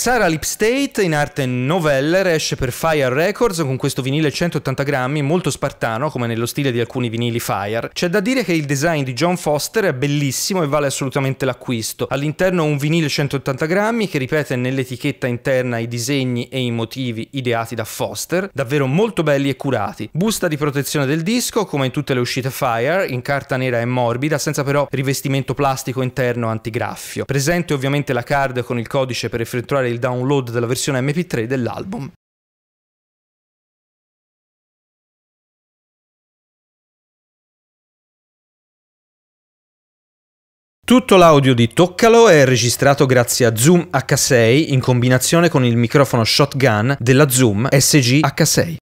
Sara Lipstate in arte noveller esce per Fire Records con questo vinile 180 grammi molto spartano come nello stile di alcuni vinili Fire. C'è da dire che il design di John Foster è bellissimo e vale assolutamente l'acquisto. All'interno un vinile 180 grammi che ripete nell'etichetta interna i disegni e i motivi ideati da Foster, davvero molto belli e curati. Busta di protezione del disco come in tutte le uscite Fire, in carta nera e morbida senza però rivestimento plastico interno antigraffio. Presente ovviamente la card con il codice per effettuare effettuare il download della versione MP3 dell'album. Tutto l'audio di Toccalo è registrato grazie a Zoom H6 in combinazione con il microfono shotgun della Zoom SG H6.